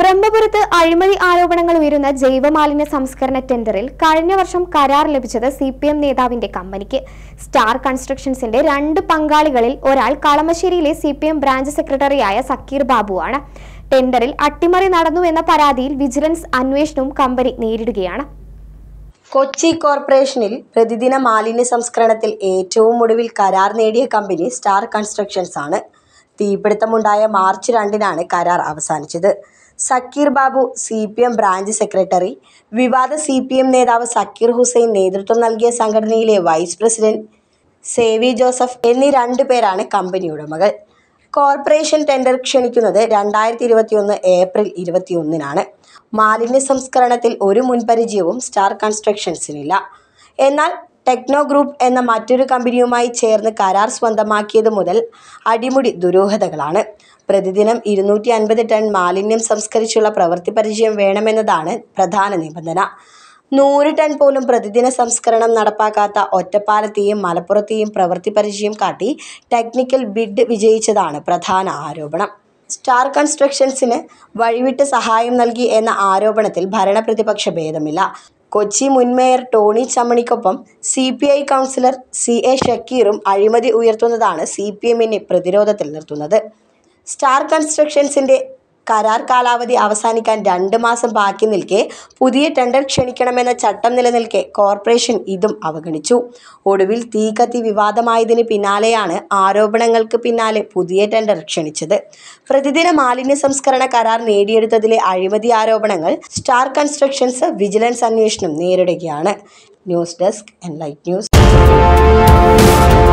ബ്രഹ്മപുരത്ത് അഴിമതി ആരോപണങ്ങൾ ഉയരുന്ന ജൈവമാലിന്യ സംസ്കരണ ടെൻഡറിൽ കഴിഞ്ഞ വർഷം കരാർ ലഭിച്ചത് സി പി എം നേതാവിന്റെ കമ്പനിക്ക് സ്റ്റാർ കൺസ്ട്രക്ഷൻസിന്റെ രണ്ട് പങ്കാളികളിൽ ഒരാൾ കളമശ്ശേരിയിലെ സി പി എം ബ്രാഞ്ച് സെക്രട്ടറിയായ സക്കീർ ബാബുവാണ് ടെൻഡറിൽ അട്ടിമറി നടന്നു എന്ന പരാതിയിൽ വിജിലൻസ് അന്വേഷണവും കമ്പനി നേരിടുകയാണ് കൊച്ചി കോർപ്പറേഷനിൽ പ്രതിദിന മാലിന്യ സംസ്കരണത്തിൽ ഏറ്റവും ഒടുവിൽ കരാർ നേടിയ കമ്പനി സ്റ്റാർ കൺസ്ട്രക്ഷൻസ് ആണ് തീപിടുത്തമുണ്ടായ മാർച്ച് രണ്ടിനാണ് കരാർ അവസാനിച്ചത് Zakir Babu C P M branch secretary വിവാദ സി പി എം നേതാവ് സക്കീർ ഹുസൈൻ നേതൃത്വം നൽകിയ സംഘടനയിലെ വൈസ് പ്രസിഡന്റ് സേവി ജോസഫ് എന്നീ രണ്ടു പേരാണ് കമ്പനി ഉടമകൾ കോർപ്പറേഷൻ ടെൻഡർ ക്ഷണിക്കുന്നത് രണ്ടായിരത്തി ഇരുപത്തിയൊന്ന് ഏപ്രിൽ ഇരുപത്തിയൊന്നിനാണ് മാലിന്യ സംസ്കരണത്തിൽ ഒരു മുൻപരിചയവും സ്റ്റാർ കൺസ്ട്രക്ഷൻസിനില്ല എന്നാൽ ടെക്നോ ഗ്രൂപ്പ് എന്ന മറ്റൊരു കമ്പനിയുമായി ചേർന്ന് കരാർ സ്വന്തമാക്കിയത് മുതൽ അടിമുടി ദുരൂഹതകളാണ് പ്രതിദിനം ഇരുന്നൂറ്റി അൻപത് ടൺ മാലിന്യം സംസ്കരിച്ചുള്ള പ്രവൃത്തി പരിചയം വേണമെന്നതാണ് പ്രധാന നിബന്ധന നൂറ് ടൺ പോലും പ്രതിദിന സംസ്കരണം നടപ്പാക്കാത്ത ഒറ്റപ്പാലത്തെയും മലപ്പുറത്തെയും പ്രവൃത്തി പരിചയം കാട്ടി ടെക്നിക്കൽ ബിഡ് വിജയിച്ചതാണ് പ്രധാന ആരോപണം സ്റ്റാർ കൺസ്ട്രക്ഷൻസിന് വഴിവിട്ട് സഹായം നൽകി എന്ന ആരോപണത്തിൽ ഭരണപ്രതിപക്ഷ ഭേദമില്ല കൊച്ചി മുൻ മേയർ ടോണി ചമ്മണിക്കൊപ്പം C P I councillor C A ഷക്കീറും അഴിമതി ഉയർത്തുന്നതാണ് സി പി എമ്മിനെ പ്രതിരോധത്തിൽ നിർത്തുന്നത് സ്റ്റാർ കൺസ്ട്രക്ഷൻസിൻ്റെ കരാർ കാലാവധി അവസാനിക്കാൻ രണ്ട് മാസം ബാക്കി നിൽക്കെ പുതിയ ടെൻഡർ ക്ഷണിക്കണമെന്ന ചട്ടം നിലനിൽക്കെ കോർപ്പറേഷൻ ഇതും അവഗണിച്ചു ഒടുവിൽ തീകത്തി വിവാദമായതിന് പിന്നാലെയാണ് ആരോപണങ്ങൾക്ക് പിന്നാലെ പുതിയ ടെൻഡർ ക്ഷണിച്ചത് പ്രതിദിന മാലിന്യ സംസ്കരണ കരാർ നേടിയെടുത്തതിലെ അഴിമതി ആരോപണങ്ങൾ സ്റ്റാർ കൺസ്ട്രക്ഷൻസ് വിജിലൻസ് അന്വേഷണം നേരിടുകയാണ് news desk N light news